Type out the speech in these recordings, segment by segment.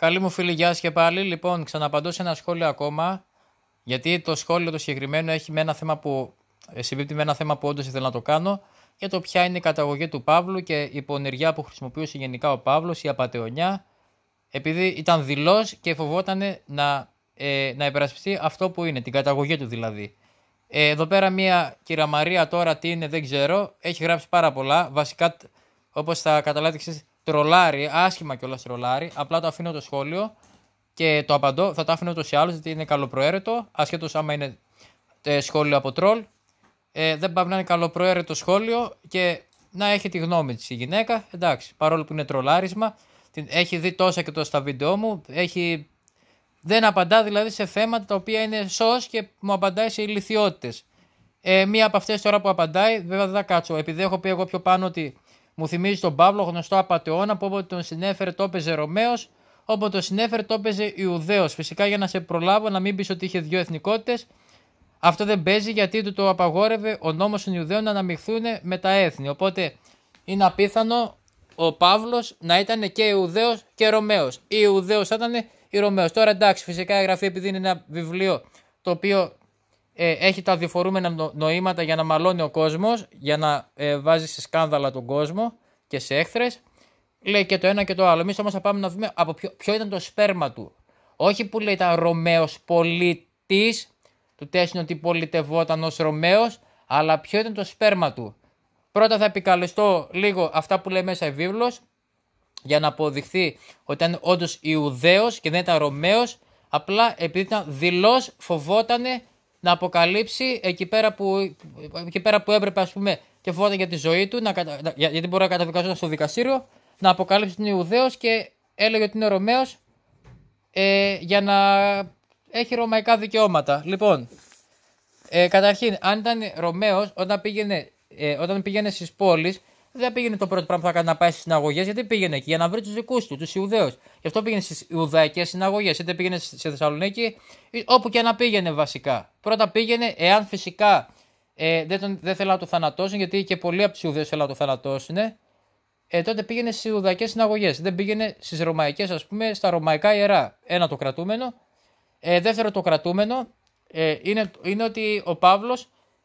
Καλή μου φίλη, γεια και πάλι. Λοιπόν, ξαναπαντώ σε ένα σχόλιο ακόμα. Γιατί το σχόλιο το συγκεκριμένο έχει με ένα θέμα που ε, συμπίπτει με ένα θέμα που όντως ήθελα να το κάνω για το ποια είναι η καταγωγή του Παύλου και η πονηριά που χρησιμοποιούσε γενικά ο Παύλος, η απαταιωνιά, επειδή ήταν δηλό και φοβόταν να, ε, να υπερασπιστεί αυτό που είναι, την καταγωγή του δηλαδή. Ε, εδώ πέρα μία κυρία τώρα τι είναι δεν ξέρω, έχει γράψει πάρα πολλά. Βασικά, όπως θα καταλάβετε τρολάρει, άσχημα κιόλας τρολάρει. Απλά το αφήνω το σχόλιο και το απαντώ. Θα το αφήνω ούτως ή άλλως, γιατί είναι καλοπροαίρετο, ασχέτως άμα είναι ε, σχόλιο από τρολ. Ε, δεν πάει να είναι καλοπροαίρετο σχόλιο και να έχει τη γνώμη της η γυναίκα. Εντάξει, παρόλο που είναι τρολάρισμα, την έχει δει τόσα και τόσα στα βίντεο μου. Έχει... Δεν απαντά δηλαδή σε θέματα τα οποία είναι σο και μου απαντάει σε ηλικιότητες. Ε, μία από αυτές τώρα που απαντάει, βέβαια δεν θα κάτσω, επειδή έχω πει εγώ πιο πάνω ότι μου θυμίζει τον Παύλο, γνωστό απαταιώνα, που όποτε τον συνέφερε το έπαιζε Ρωμαίος, όποτε τον συνέφερε το έπαιζε Ιουδαίος. Φυσικά για να σε προλάβω να μην πεις ότι είχε δύο εθνικότητες. Αυτό δεν παίζει γιατί του το απαγόρευε ο νόμος των Ιουδαίων να αναμειχθούν με τα έθνη. Οπότε είναι απίθανο ο Παύλος να ήταν και Ιουδαίος και Ρωμαίος. Ή Ιουδαίος θα ήταν ή Ρωμαίος. Τώρα εντάξει, φυσικά Ο γραφή επειδή είναι ένα βιβλίο το οποίο ε, έχει τα διφορούμενα νοήματα για να μαλώνει ο κόσμος, για να ε, βάζει σε σκάνδαλα τον κόσμο και σε έχθρες. Λέει και το ένα και το άλλο. Εμείς όμως θα πάμε να δούμε από ποιο, ποιο ήταν το σπέρμα του. Όχι που λέει ήταν Ρωμαίος πολίτης, του τέσσινο ότι πολιτευόταν ως Ρωμαίος, αλλά ποιο ήταν το σπέρμα του. Πρώτα θα επικαλεστώ λίγο αυτά που λέει μέσα η βίβλος για να αποδειχθεί ότι ήταν όντως Ιουδαίος και δεν ήταν Ρωμαίος. Απλά επειδή ήταν δηλώ φοβότανε να αποκαλύψει εκεί πέρα που, εκεί πέρα που έπρεπε ας πούμε, και φοβόταν για τη ζωή του, να, γιατί μπορεί να καταδικαζόταν στο δικαστήριο, να αποκαλύψει είναι Ιουδαίος και έλεγε ότι είναι Ρωμαίος ε, για να έχει ρωμαϊκά δικαιώματα. Λοιπόν, ε, καταρχήν, αν ήταν Ρωμαίος, όταν πήγαινε, ε, όταν πήγαινε στις πόλεις, δεν πήγαινε το πρώτο πράγμα που θα κάνει να πάει στις συναγωγές, γιατί πήγαινε εκεί για να βρει τους δικούς του, τους Ιουδαίους. Γι' αυτό πήγαινε στις Ιουδαϊκές συναγωγές, είτε πήγαινε στη Θεσσαλονίκη, όπου και να πήγαινε βασικά. Πρώτα πήγαινε, εάν φυσικά ε, δεν, τον, δεν να το θανατώσουν, γιατί και πολλοί από τους Ιουδαίους θέλαν να το θανατώσουν, ε, ε τότε πήγαινε στις Ιουδαϊκές συναγωγές. Δεν πήγαινε στις Ρωμαϊκές, ας πούμε, στα Ρωμαϊκά ιερά. Ένα το κρατούμενο. Ε, δεύτερο το κρατούμενο ε, είναι, είναι ότι ο Παύλος.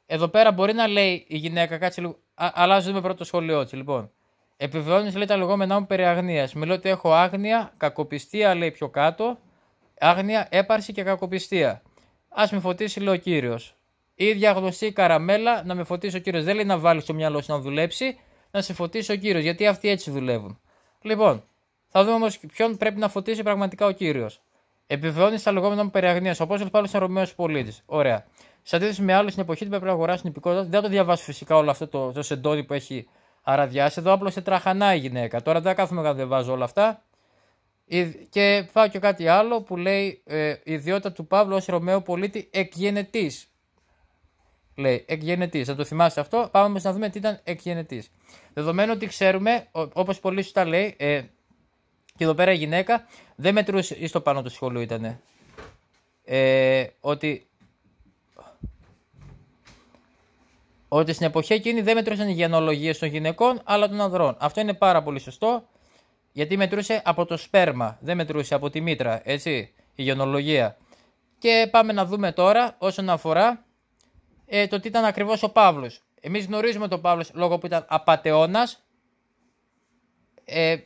Εδώ πέρα μπορεί να λέει η γυναίκα, κάτσε λίγο. Α, δούμε πρώτο το σχολείο τη. Λοιπόν, επιβεβαιώνεις λέει τα λεγόμενά μου περί αγνία. Μιλώ ότι έχω άγνοια, κακοπιστία λέει πιο κάτω. Άγνοια, έπαρση και κακοπιστία. Ας με φωτίσει, λέει ο κύριος. Η ίδια καραμέλα να με φωτίσει ο κύριος. Δεν λέει να βάλεις στο μυαλό σου να δουλέψει, να σε φωτίσει ο κύριος. Γιατί αυτοί έτσι δουλεύουν. Λοιπόν, θα δούμε όμως ποιον πρέπει να φωτίσει πραγματικά ο κύριος. Επιβεβαιώνεις τα λεγόμενα μου περί αγνία. Ο Απόστολος Παύλος είναι Ρωμαίος πολίτης. Ωραία. Σε αντίθεση με άλλο στην εποχή που πρέπει να αγοράσουν υπηκότητα. Δεν το διαβάσει φυσικά όλο αυτό το, το σεντόδι που έχει αραδιάσει. Εδώ απλώς τραχανά η γυναίκα. Τώρα δεν κάθομαι να διαβάζω όλα αυτά. Και πάω και κάτι άλλο που λέει ε, ιδιότητα του Παύλου ως Ρωμαίου πολίτη εκγενετής. Λέει εκγενετής. Θα το θυμάστε αυτό. Πάμε όμως να δούμε τι ήταν εκγενετής. Δεδομένου ότι ξέρουμε, όπως πολύ σωστά λέει, ε, και εδώ πέρα η γυναίκα δεν μετρούσε, ή στο πάνω του σχολείου ήταν, ε, ότι Ότι στην εποχή εκείνη δεν μετρούσαν οι γενολογίες των γυναικών, αλλά των ανδρών. Αυτό είναι πάρα πολύ σωστό, γιατί μετρούσε από το σπέρμα, δεν μετρούσε από τη μήτρα, έτσι, η γενολογία. Και πάμε να δούμε τώρα, όσον αφορά ε, το τι ήταν ακριβώς ο Παύλος. Εμείς γνωρίζουμε τον Παύλος λόγω που ήταν απάτεωνας, Ε,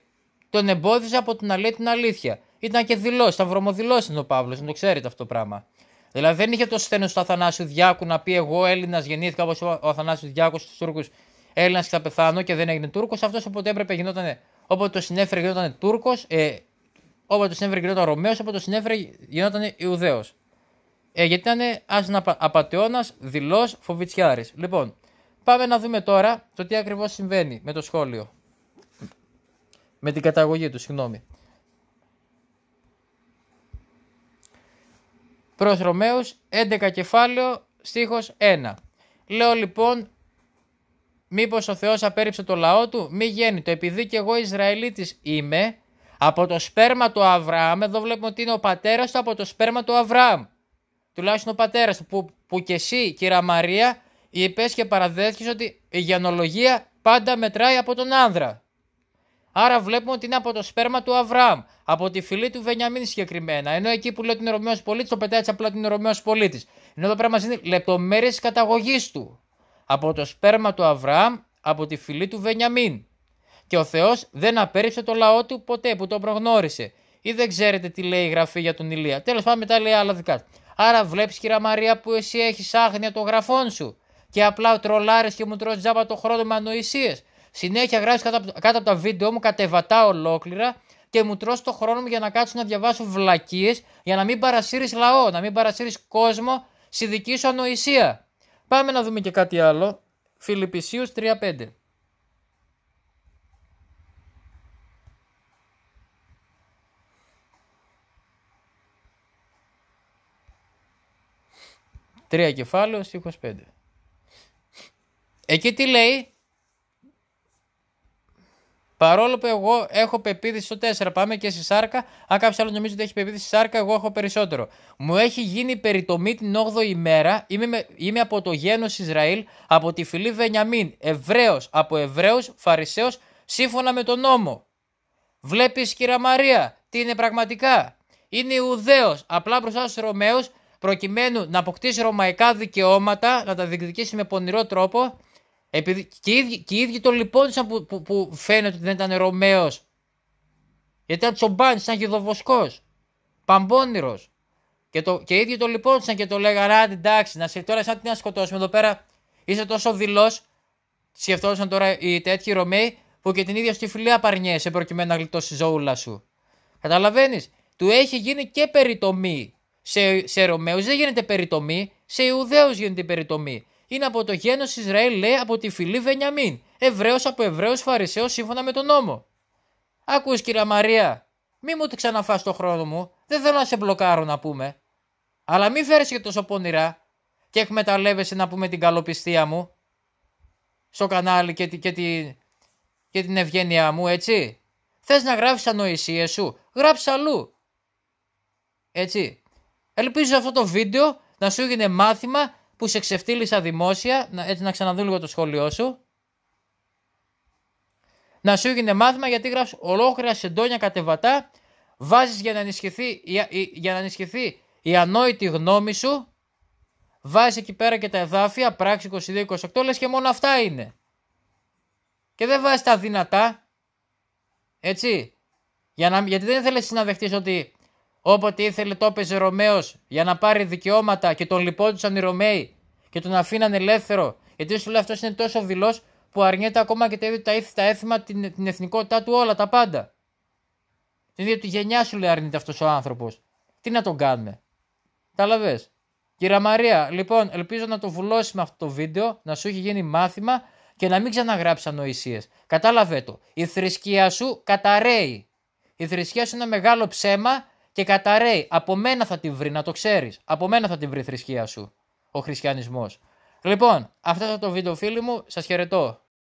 τον εμπόδιζε από το να την αλήθεια. Ήταν και δηλώσει, σταυρομοδηλώσει ο Παύλο, δεν το ξέρετε αυτό το πράγμα. Δηλαδή δεν είχε το σθένο του Αθανάσιου Διάκου να πει: Εγώ Έλληνας γεννήθηκα όπως ο Αθανάσιου Διάκου στους Τούρκους Έλληνας και θα πεθάνω και δεν έγινε Τούρκος. Αυτός όποτε έπρεπε γινόταν. Όποτε το συνέφερε γινόταν Τούρκος, ε, όποτε το συνέφερε γινόταν Ρωμαίος, όποτε το συνέφερε γινόταν Ιουδαίος. Ε, γιατί ήταν ένας απαταιώνα, δηλό, φοβητσιάρης. Λοιπόν, πάμε να δούμε τώρα το τι ακριβώς συμβαίνει με το σχόλιο. Με την καταγωγή του, συγγνώμη. προς Ρωμαίους 11 κεφάλαιο στίχος 1. Λέω λοιπόν μήπως ο Θεός απέρριψε το λαό του, μη το επειδή και εγώ Ισραηλίτης είμαι από το σπέρμα του Αβραάμ, εδώ βλέπουμε ότι είναι ο πατέρας του από το σπέρμα του Αβραάμ. Τουλάχιστον ο πατέρας του που, που και εσύ κύρα Μαρία είπες και παραδέχεις ότι η γενολογία πάντα μετράει από τον άνδρα. Άρα βλέπουμε ότι είναι από το σπέρμα του Αβραάμ, από τη φυλή του Βενιαμίν συγκεκριμένα. Ενώ εκεί που λέει ότι είναι Ρωμαίος πολίτης, το πετάει απλά ότι είναι Ρωμαίος πολίτης. Ενώ εδώ να μας δίνει λεπτομέρειες της καταγωγής του. Από το σπέρμα του Αβραάμ, από τη φυλή του Βενιαμίν. Και ο Θεός δεν απέρριψε το λαό του ποτέ που τον προγνώρισε. Ή δεν ξέρετε τι λέει η γραφή για τον Ηλία. Τέλος πάντων, μετά λέει άλλα δικά Άρα βλέπεις, κυρία Μαρία, που εσύ έχεις άγνοια των γραφών σου. Και απλά τρολάρε και μου τρώει τζάμπα το χρόνο με ανοησίες. Συνέχεια γράφεις κάτω, από τα βίντεο μου κατεβατά ολόκληρα και μου τρώσει το χρόνο μου για να κάτσω να διαβάσω βλακίες για να μην παρασύρεις λαό, να μην παρασύρεις κόσμο στη δική σου ανοησία. Πάμε να δούμε και κάτι άλλο. Φιλιππισίους 3.5. Τρία κεφάλαιο, στίχος 5. Εκεί τι λέει, Παρόλο που εγώ έχω πεποίθηση στο 4, πάμε και στη Σάρκα. Αν κάποιος άλλος νομίζει ότι έχει πεποίθηση στη Σάρκα, εγώ έχω περισσότερο. Μου έχει γίνει περιτομή την 8η ημέρα. Είμαι, με, είμαι από το γένος Ισραήλ, από τη φυλή Βενιαμίν. Εβραίος, από Εβραίους, Φαρισαίος, σύμφωνα με τον νόμο. Βλέπεις, κυρία Μαρία, τι είναι πραγματικά. Είναι Ιουδαίος, απλά μπροστά στους Ρωμαίους, προκειμένου να αποκτήσει ρωμαϊκά δικαιώματα, να τα διεκδικήσει με πονηρό τρόπο επειδή και οι ίδιοι, και οι ίδιοι τον που, που, που, φαίνεται ότι δεν ήταν ρωμαίος. Γιατί ήταν τσομπάνης, ήταν γιδοβοσκός, Παμπώνυρος. Και, το, και οι ίδιοι τον λυπόντουσαν και το λέγανε, άντε εντάξει, να σε τώρα σαν τι να σκοτώσουμε εδώ πέρα. Είσαι τόσο δειλός. σκεφτόταν τώρα οι τέτοιοι Ρωμαίοι, που και την ίδια στη φιλία παρνιέσαι προκειμένου να γλιτώσεις ζώουλα σου. Καταλαβαίνεις, του έχει γίνει και περιτομή σε, σε Ρωμαίους, δεν γίνεται περιτομή, σε Ιουδαίους γίνεται περιτομή είναι από το γένος Ισραήλ, λέει, από τη φυλή Βενιαμίν. Εβραίος από Εβραίο Φαρισαίος σύμφωνα με τον νόμο. Ακούς, κυρία Μαρία, μη μου τη ξαναφάς το χρόνο μου. Δεν θέλω να σε μπλοκάρω να πούμε. Αλλά μη φέρει και τόσο πονηρά και εκμεταλλεύεσαι να πούμε την καλοπιστία μου στο κανάλι και, και, και την ευγένειά μου, έτσι. Θες να γράφεις ανοησίες σου, γράψει αλλού. Έτσι. Ελπίζω αυτό το βίντεο να σου έγινε μάθημα που σε ξεφτύλισα δημόσια, να, έτσι να ξαναδούν λίγο το σχόλιο σου, να σου έγινε μάθημα γιατί γράφεις ολόκληρα σεντόνια κατεβατά, Βάζεις για να ενισχυθεί, για, να ενισχυθεί η ανόητη γνώμη σου, βάζεις εκεί πέρα και τα εδάφια, πράξη 22-28, λες και μόνο αυτά είναι. Και δεν βάζεις τα δυνατά, έτσι, για να, γιατί δεν θέλεις να δεχτείς ότι Όποτε ήθελε το έπαιζε Ρωμαίος για να πάρει δικαιώματα και τον λυπόντουσαν οι Ρωμαίοι και τον αφήναν ελεύθερο. Γιατί σου λέει αυτός είναι τόσο δηλός που αρνιέται ακόμα και τα ίδια τα, τα έθιμα, την, την εθνικότητά του, όλα τα πάντα. Την ίδια τη γενιά σου λέει αρνείται αυτός ο άνθρωπος. Τι να τον κάνουμε. Κατάλαβε. Κυρία Μαρία, λοιπόν, ελπίζω να το βουλώσεις με αυτό το βίντεο, να σου έχει γίνει μάθημα και να μην ξαναγράψεις ανοησίες. Κατάλαβε το. Η θρησκεία σου καταραίει. Η θρησκεία σου είναι ένα μεγάλο ψέμα και καταραίει. Από μένα θα τη βρει, να το ξέρεις. Από μένα θα τη βρει η θρησκεία σου. Ο χριστιανισμός. Λοιπόν, αυτό ήταν το βίντεο, φίλοι μου. Σας χαιρετώ.